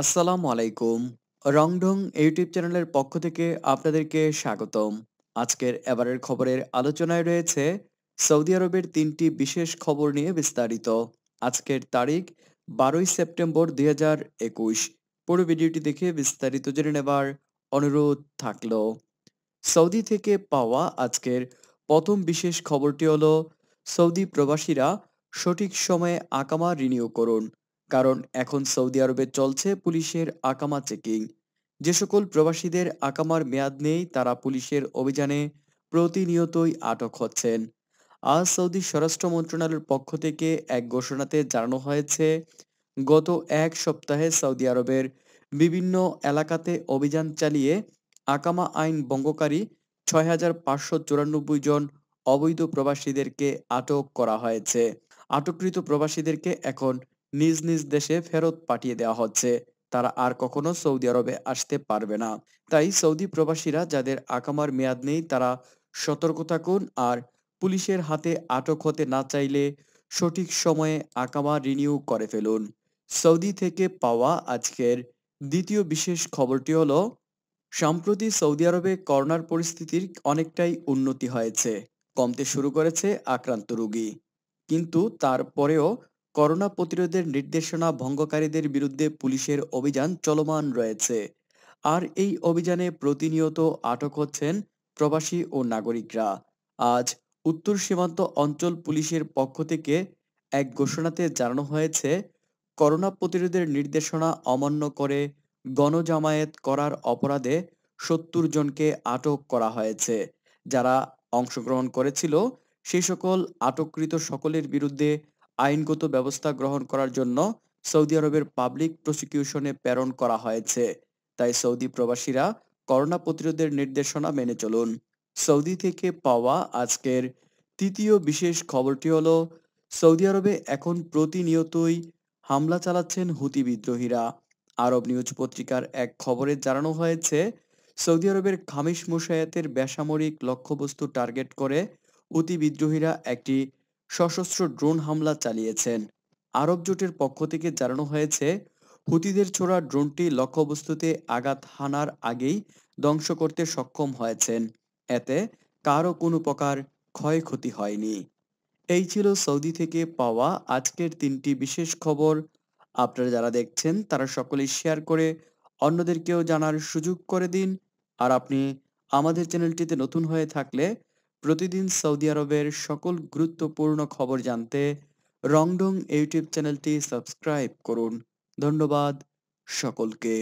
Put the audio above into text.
আসসালামু আলাইকুম রংডং ইউটিউব চ্যানেলের পক্ষ থেকে আপনাদেরকে স্বাগতম আজকের এবারের খবরের আলোচনায় রয়েছে সৌদি আরবের তিনটি বিশেষ খবর নিয়ে বিস্তারিত আজকের তারিখ বারোই সেপ্টেম্বর দুই পুরো ভিডিওটি দেখে বিস্তারিত জেনে নেবার অনুরোধ থাকল সৌদি থেকে পাওয়া আজকের প্রথম বিশেষ খবরটি হলো সৌদি প্রবাসীরা সঠিক সময়ে আকামা রিনিউ করুন কারণ এখন সৌদি আরবে চলছে পুলিশের আকামা চেকিং যে সকল প্রবাসীদের আকামার মেয়াদ নেই তারা পুলিশের অভিযানে প্রতিনিয়তই আটক হচ্ছেন আজ সৌদি স্বরাষ্ট্র মন্ত্রণালয়ের পক্ষ থেকে এক ঘোষণাতে জানানো হয়েছে গত এক সপ্তাহে সৌদি আরবের বিভিন্ন এলাকাতে অভিযান চালিয়ে আকামা আইন ভঙ্গকারী ছয় হাজার পাঁচশো চুরানব্বই জন অবৈধ প্রবাসীদেরকে আটক করা হয়েছে আটককৃত প্রবাসীদেরকে এখন নিজ নিজ দেশে ফেরত পাঠিয়ে দেওয়া হচ্ছে তারা আর কখনো সৌদি আরবে আসতে পারবে না তাই সৌদি প্রবাসীরা যাদের আকামার মেয়াদ নেই তারা সতর্ক থাকুন আর পুলিশের হাতে আটক হতে না চাইলে সঠিক সময়ে আকামা রিনিউ করে ফেলুন সৌদি থেকে পাওয়া আজকের দ্বিতীয় বিশেষ খবরটি হলো সম্প্রতি সৌদি আরবে করোনার পরিস্থিতির অনেকটাই উন্নতি হয়েছে কমতে শুরু করেছে আক্রান্ত রোগী কিন্তু তারপরেও করোনা প্রতিরোধের নির্দেশনা ভঙ্গকারীদের বিরুদ্ধে পুলিশের অভিযান চলমান রয়েছে আর এই অভিযানে প্রতিনিয়ত আটক হচ্ছেন প্রবাসী ও নাগরিকরা আজ উত্তর সীমান্ত অঞ্চল পুলিশের পক্ষ থেকে এক ঘোষণাতে জানানো হয়েছে করোনা প্রতিরোধের নির্দেশনা অমান্য করে গণজামায়াত করার অপরাধে সত্তর জনকে আটক করা হয়েছে যারা অংশগ্রহণ করেছিল সেই সকল আটককৃত সকলের বিরুদ্ধে আইনগত ব্যবস্থা গ্রহণ করার জন্য সৌদি আরবের পাবলিক প্রসিকিউশনে প্রেরণ করা হয়েছে তাই সৌদি প্রবাসীরা করোনা প্রতিরোধের নির্দেশনা মেনে চলুন সৌদি থেকে পাওয়া আজকের তৃতীয় বিশেষ খবরটি হলো সৌদি আরবে এখন প্রতিনিয়তই হামলা চালাচ্ছেন হুতি বিদ্রোহীরা আরব নিউজ পত্রিকার এক খবরে জানানো হয়েছে সৌদি আরবের খামিশ মুশায়াতের বেসামরিক লক্ষ্যবস্তু টার্গেট করে হুতি বিদ্রোহীরা একটি সশস্ত্র ড্রোন হামলা চালিয়েছেন আরব জোটের পক্ষ থেকে জানানো হয়েছে হুতিদের ছোড়া ড্রোনটি লক্ষ্যবস্তুতে আঘাত হানার আগেই ধ্বংস করতে সক্ষম হয়েছেন এতে কারও কোনো প্রকার ক্ষয়ক্ষতি হয়নি এই ছিল সৌদি থেকে পাওয়া আজকের তিনটি বিশেষ খবর আপনারা যারা দেখছেন তারা সকলে শেয়ার করে অন্যদেরকেও জানার সুযোগ করে দিন আর আপনি আমাদের চ্যানেলটিতে নতুন হয়ে থাকলে প্রতিদিন সৌদি আরবের সকল গুরুত্বপূর্ণ খবর জানতে রংডং ইউটিউব চ্যানেলটি সাবস্ক্রাইব করুন ধন্যবাদ সকলকে